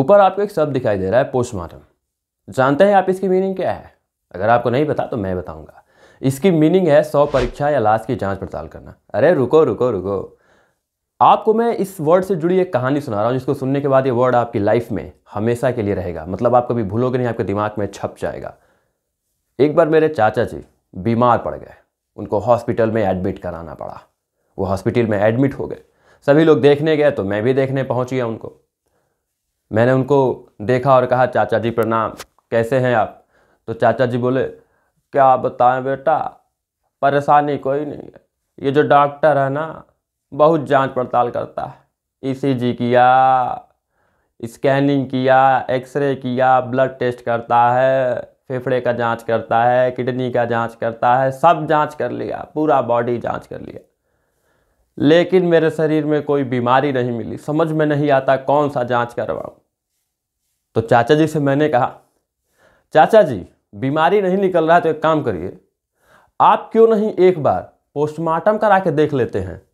ऊपर आपको एक शब्द दिखाई दे रहा है पोस्टमार्टम जानते हैं आप इसकी मीनिंग क्या है अगर आपको नहीं पता तो मैं बताऊंगा इसकी मीनिंग है सौ परीक्षा या लाश की जांच पड़ताल करना अरे रुको रुको रुको आपको मैं इस वर्ड से जुड़ी एक कहानी सुना रहा हूँ जिसको सुनने के बाद ये वर्ड आपकी लाइफ में हमेशा के लिए रहेगा मतलब आप कभी भूलोगे नहीं आपके दिमाग में छप जाएगा एक बार मेरे चाचा जी बीमार पड़ गए उनको हॉस्पिटल में एडमिट कराना पड़ा वो हॉस्पिटल में एडमिट हो गए सभी लोग देखने गए तो मैं भी देखने पहुँच गया उनको मैंने उनको देखा और कहा चाचा जी प्रणाम कैसे हैं आप तो चाचा जी बोले क्या बताएं बेटा परेशानी कोई नहीं है ये जो डॉक्टर है ना बहुत जांच पड़ताल करता है ईसीजी e किया स्कैनिंग किया एक्सरे किया ब्लड टेस्ट करता है फेफड़े का जांच करता है किडनी का जांच करता है सब जांच कर लिया पूरा बॉडी जांच कर लिया लेकिन मेरे शरीर में कोई बीमारी नहीं मिली समझ में नहीं आता कौन सा जांच करवाऊँ तो चाचा जी से मैंने कहा चाचा जी बीमारी नहीं निकल रहा है तो एक काम करिए आप क्यों नहीं एक बार पोस्टमार्टम करा के देख लेते हैं